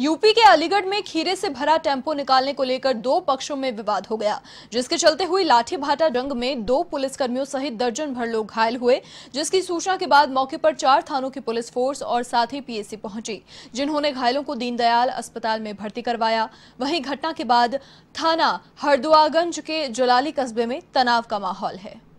UP के अलीगढ़ में खीरे से भरा टेम्पो निकालने को लेकर दो पक्षों में विवाद हो गया जिसके चलते हुई लाठी भाटा डंग में दो पुलिसकर्मियों सहित दर्जन भर लोग घायल हुए जिसकी सूचना के बाद मौके पर चार थानों की पुलिस फोर्स और साथ ही पीएसी पहुंची जिन्होंने घायलों को दीनदयाल अस्पताल में भर्ती करवाया वहीं घटना के बाद थाना हरदुआगंज के जलाली कस्बे में तनाव का माहौल है